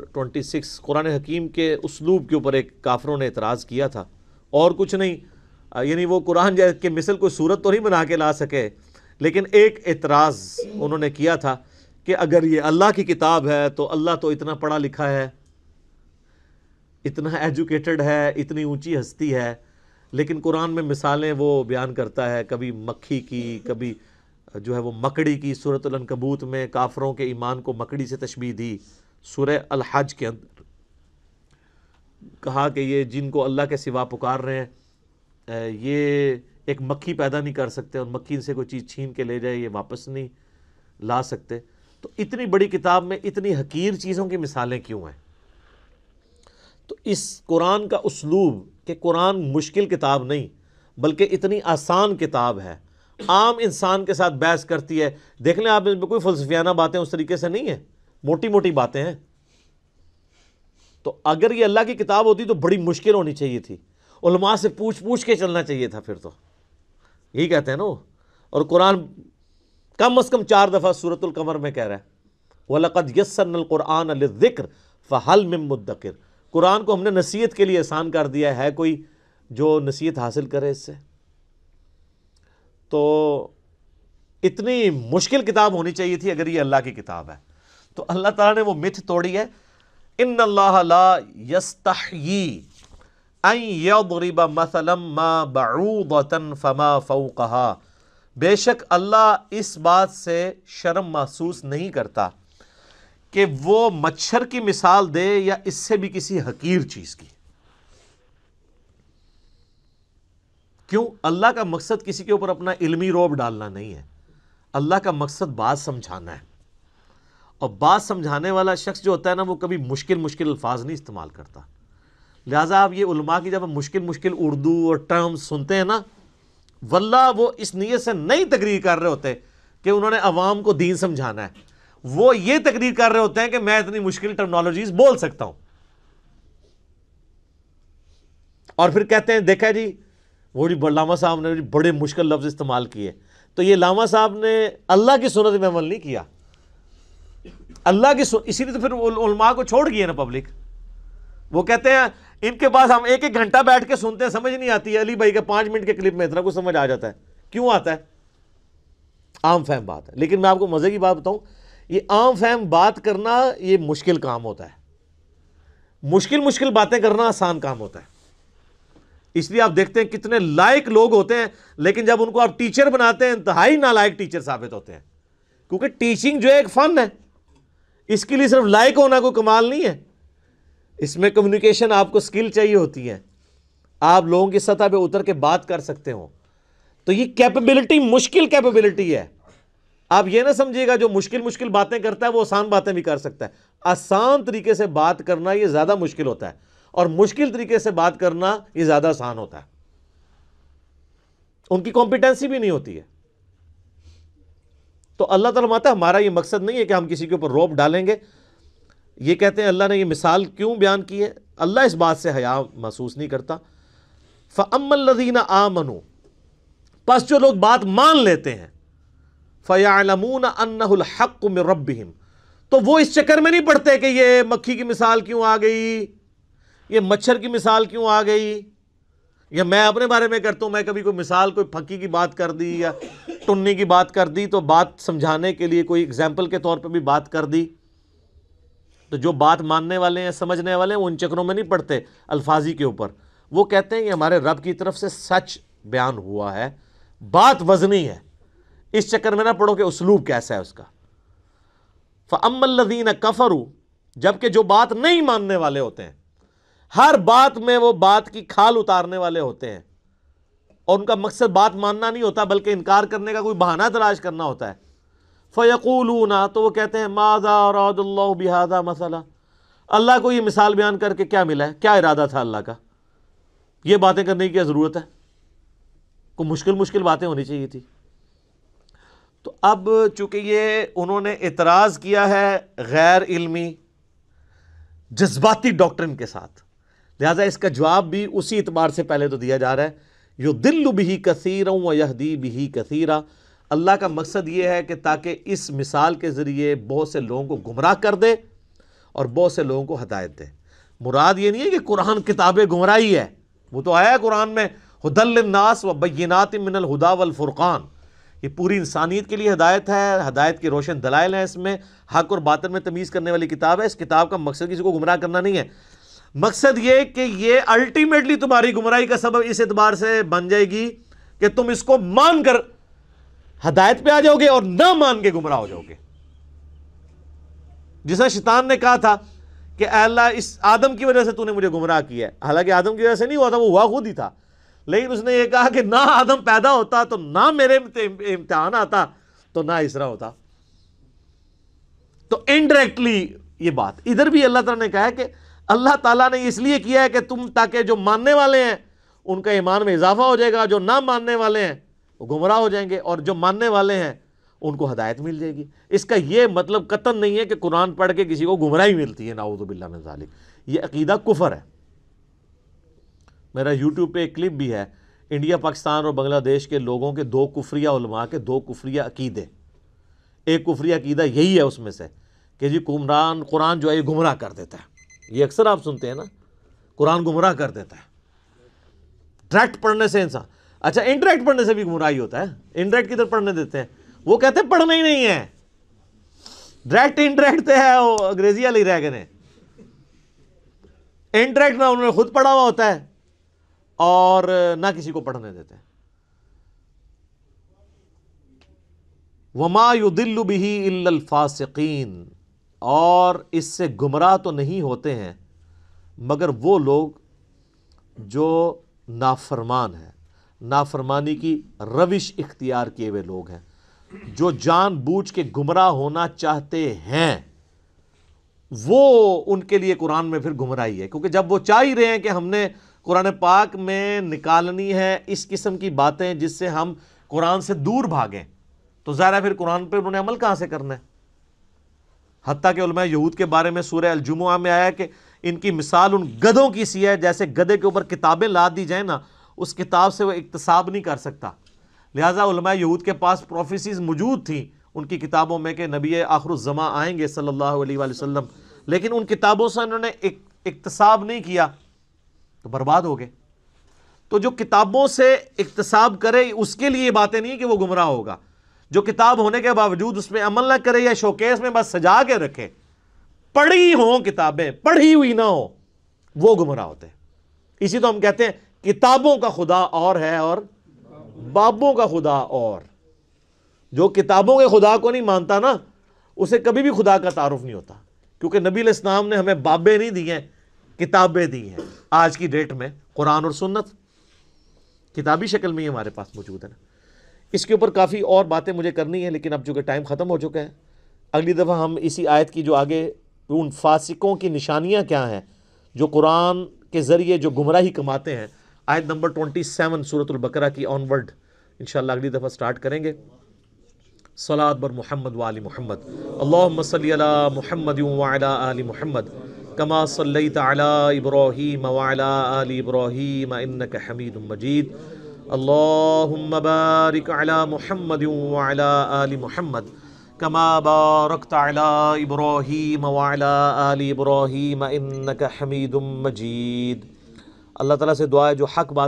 twenty six Quran हकीम के उसलूब के ऊपर एक काफरों ने इतराज़ किया था और कुछ नहीं यानी वो कुरान के मिसल कोई सूरत तो नहीं बना के ला सके लेकिन एक एतराज़ उन्होंने किया था कि अगर ये अल्लाह की किताब है तो अल्लाह तो इतना पढ़ा लिखा है इतना एजुकेटेड है इतनी ऊंची हस्ती है लेकिन कुरान में मिसालें वो बयान करता है कभी मक्खी की कभी जो है वो मकड़ी की सूरत कबूत में काफरों के ईमान को मकड़ी से तशबी दी सूर्य अलहज के अंदर कहा कि ये जिनको अल्लाह के सिवा पुकार रहे हैं ये एक मक्खी पैदा नहीं कर सकते और मक्खी से कोई चीज़ छीन के ले जाए ये वापस नहीं ला सकते तो इतनी बड़ी किताब में इतनी हकीर चीज़ों की मिसालें क्यों हैं तो इस कुरान का उसलूब कि कुरान मुश्किल किताब नहीं बल्कि इतनी आसान किताब है आम इंसान के साथ बहस करती है देख लें आप इसमें कोई फलसफियाना बातें उस तरीके से नहीं है मोटी मोटी बातें हैं तो अगर ये अल्लाह की किताब होती तो बड़ी मुश्किल होनी चाहिए थी उलमा से पूछ पूछ के चलना चाहिए था फिर तो यही कहते हैं ना और कुरान कम अज़ कम चार दफ़ा सूरतुल कमर में कह रहा है वलक़द यसरनल कुरान अलज़िक्र फ़हल में मुद्दकिर कुरान को हमने नसीहत के लिए आसान कर दिया है कोई जो नसीहत हासिल करे इससे तो इतनी मुश्किल किताब होनी चाहिए थी अगर ये अल्लाह की किताब है तो अल्लाह ताला ने वो मिथ तोड़ी है इन यस्तरीबा मसलम मा फमा फ़ऊ कहा बेशक अल्लाह इस बात से शर्म महसूस नहीं करता कि वो मच्छर की मिसाल दे या इससे भी किसी हकीर चीज़ की क्यों अल्लाह का मकसद किसी के ऊपर अपना इल्मी रोब डालना नहीं है अल्लाह का मकसद बात समझाना है और बात समझाने वाला शख्स जो होता है ना वो कभी मुश्किल मुश्किल अल्फाज नहीं इस्तेमाल करता लिहाजा आप ये उलमा की जब हम मुश्किल मुश्किल उर्दू और टर्म्स सुनते हैं ना वल्ला वो इस नीयत से नहीं तकरीर कर रहे होते कि उन्होंने अवाम को दीन समझाना है वो ये तकरीर कर रहे होते हैं कि मैं इतनी मुश्किल टर्मनोलॉजीज बोल सकता हूं और फिर कहते हैं देखा जी वो जी लामा साहब ने बड़े मुश्किल लफ्ज़ इस्तेमाल किए तो ये लामा साहब ने अल्लाह की सूरत में अमल नहीं किया अल्लाह की इसीलिए तो फिर उलमा को छोड़ गई है ना पब्लिक वो कहते हैं इनके पास हम एक एक घंटा बैठ के सुनते हैं समझ नहीं आती है अली भाई के पांच मिनट के क्लिप में इतना कुछ समझ आ जाता है क्यों आता है आम फैम बात है लेकिन मैं आपको मज़े की बात बताऊं ये आम फैम बात करना ये मुश्किल काम होता है मुश्किल मुश्किल बातें करना आसान काम होता है इसलिए आप देखते हैं कितने लायक लोग होते हैं लेकिन जब उनको आप टीचर बनाते हैं इंतहाई नालायक टीचर साबित होते हैं क्योंकि टीचिंग जो है एक फ़न है इसके लिए सिर्फ लाइक होना कोई कमाल नहीं है इसमें कम्युनिकेशन आपको स्किल चाहिए होती है आप लोगों की सतह पे उतर के बात कर सकते हो तो ये कैपेबिलिटी मुश्किल कैपेबिलिटी है आप ये ना समझिएगा जो मुश्किल मुश्किल बातें करता है वो आसान बातें भी कर सकता है आसान तरीके से बात करना ये ज़्यादा मुश्किल होता है और मुश्किल तरीके से बात करना ये ज़्यादा आसान होता है उनकी कॉम्पिटेंसी भी नहीं होती है तो अल्लाह ताला माता हमारा ये मकसद नहीं है कि हम किसी के ऊपर रोप डालेंगे ये कहते हैं अल्लाह ने ये मिसाल क्यों बयान की है अल्लाह इस बात से हया महसूस नहीं करता फ़मल्लदीना आमनु बस जो लोग बात मान लेते हैं फ़यालमून अन्नहक़ में रबिम तो वो इस चक्कर में नहीं पड़ते कि ये मक्खी की मिसाल क्यों आ गई ये मच्छर की मिसाल क्यों आ गई या मैं अपने बारे में करता हूँ मैं कभी कोई मिसाल कोई फक्की की बात कर दी या टुन्नी की बात कर दी तो बात समझाने के लिए कोई एग्जाम्पल के तौर पर भी बात कर दी तो जो बात मानने वाले हैं समझने वाले हैं उन चक्रों में नहीं पढ़ते अल्फाजी के ऊपर वो कहते हैं कि हमारे रब की तरफ से सच बयान हुआ है बात वजनी है इस चक्कर में ना पढ़ो कि उसलूब कैसा है उसका फ़मल्लदीन कफरू जबकि जो बात नहीं मानने वाले होते हैं हर बात में वो बात की खाल उतारने वाले होते हैं और उनका मकसद बात मानना नहीं होता बल्कि इनकार करने का कोई बहाना तलाश करना होता है फ़यकूलूना तो वो कहते हैं माजा मसला अल्लाह को ये मिसाल बयान करके क्या मिला है क्या इरादा था अल्लाह का ये बातें करने की क्या ज़रूरत है को मुश्किल मुश्किल बातें होनी चाहिए थी तो अब चूँकि ये उन्होंने एतराज़ किया है गैर इलमी जज्बाती डॉक्ट्रिन के साथ लिहाजा इसका जवाब भी उसी एतबार से पहले तो दिया जा रहा है यो दिल बिही कसीर व यहदी बिही कसीरा अल्लाह का मकसद ये है कि ताकि इस मिसाल के ज़रिए बहुत से लोगों को गुमराह कर दे और बहुत से लोगों को हदायत दे मुराद ये नहीं है कि कुरान किताब गुमराही है वो तो आया है कुरान में हदलनास व बैनात मिनल हुदा ये पूरी इंसानियत के लिए हदायत है हदायत की रोशन दलाइल है इसमें हक और बातन में तमीज़ करने वाली किताब है इस किताब का मकसद किसी को गुमराह करना नहीं है मकसद ये कि ये अल्टीमेटली तुम्हारी गुमराही का सबब इस एतबार से बन जाएगी कि तुम इसको मानकर हदायत पे आ जाओगे और ना मान के गुमराह हो जाओगे जिसे शैतान ने कहा था कि अल्लाह इस आदम की वजह से तूने मुझे गुमराह किया है हालांकि आदम की वजह से नहीं हुआ था वो हुआ खुद ही था लेकिन उसने ये कहा कि ना आदम पैदा होता तो ना मेरे इम्तहान आता तो ना इसरा होता तो इनडायरेक्टली ये बात इधर भी अल्लाह तला ने कहा है कि अल्लाह ताला ने इसलिए किया है कि तुम ताकि जो मानने वाले हैं उनका ईमान में इजाफा हो जाएगा जो ना मानने वाले हैं वो गुमराह हो जाएंगे और जो मानने वाले हैं उनको हदायत मिल जाएगी इसका यह मतलब कतन नहीं है कि कुरान पढ़ के किसी को गुमराही मिलती है नाउदबिल्ला मजालिक अकीदा कुफर है मेरा यूट्यूब पर एक क्लिप भी है इंडिया पाकिस्तान और बांग्लादेश के लोगों के दो कुफरिया उलमा के दो कुफरिया अकीदे एक कुफरिया अकीदा यही है उसमें से कि जी कुमरान कुरान जो है ये गुमराह कर देता है ये अक्सर आप सुनते हैं ना कुरान गुमराह कर देता है डायरेक्ट पढ़ने से इंसान अच्छा इनडायरेक्ट पढ़ने से भी ही होता है इनडायरेक्ट किधर पढ़ने देते हैं वो कहते हैं पढ़ना ही नहीं है डायरेक्ट इनडायरेक्ट तो है वो अंग्रेजी वाले रह गए इनडायरेक्ट ना उन्होंने खुद पढ़ा हुआ होता है और ना किसी को पढ़ने देते हैं वमा युदिल्लु बिही इल्लल फासिकीन और इससे गुमराह तो नहीं होते हैं मगर वो लोग जो नाफरमान हैं नाफरमानी की रविश इख्तियार किए हुए लोग हैं जो जानबूझ के गुमराह होना चाहते हैं वो उनके लिए कुरान में फिर गुमराही है क्योंकि जब वो चाह ही रहे हैं कि हमने कुरान पाक में निकालनी है इस किस्म की बातें जिससे हम कुरान से दूर भागें तो ज़ाहिर फिर कुरान पर उन्होंने अमल कहाँ से करना है हती के उलमा यहूद के बारे में सूर्य अलजुमुआ में आया कि इनकी मिसाल उन गधों की सी है जैसे गधे के ऊपर किताबें ला दी जाए ना उस किताब से वह इकतसाब नहीं कर सकता लिहाजा उलमा यहूद के पास प्रोफेसिस मौजूद थी उनकी किताबों में कि नबी आखरुज़मा आएंगे सल्लल्लाहु अलैहि वसल्लम लेकिन उन किताबों से उन्होंने इकतसाब नहीं किया तो बर्बाद हो गए तो जो किताबों से इकतसाब करे उसके लिए बातें नहीं कि वो गुमराह होगा जो किताब होने के बावजूद उसमें अमल ना करे या शोकेस में बस सजा के रखे पढ़ी हो किताबें पढ़ी हुई ना हो वो गुमराह होते इसी तो हम कहते हैं किताबों का खुदा और है और बाबों का खुदा और जो किताबों के खुदा को नहीं मानता ना उसे कभी भी खुदा का तारुफ नहीं होता क्योंकि नबी इस्लाम ने हमें बाबे नहीं दिए हैं किताबें दी हैं आज की डेट में कुरान और सुन्नत किताबी शक्ल में ही हमारे पास मौजूद है ना इसके ऊपर काफ़ी और बातें मुझे करनी है लेकिन अब चूँकि टाइम ख़त्म हो चुका है अगली दफ़ा हम इसी आयत की जो आगे उन फासिकों की निशानियाँ क्या हैं जो कुरान के ज़रिए जो गुमराही कमाते हैं आयत नंबर ट्वेंटी सेवन सूरतुल्बकरा की ऑनवर्ड इन अगली दफ़ा स्टार्ट करेंगे सलाद बर मोहम्मद वाली मोहम्मद अल्लाम महमद आली महमद कमा सल तला इब्राहीम वाला आली इब्राहीम इन्नक हमीद मजीद अल्लाहुम्मा बारिक अला मुहम्मद व अला आलि मुहम्मद कमा बारकत अला इब्राहीम व अला आलि इब्राहीम इन्नका हमीदुम मजीद अल्लाह ताला से दुआ है जो हक बात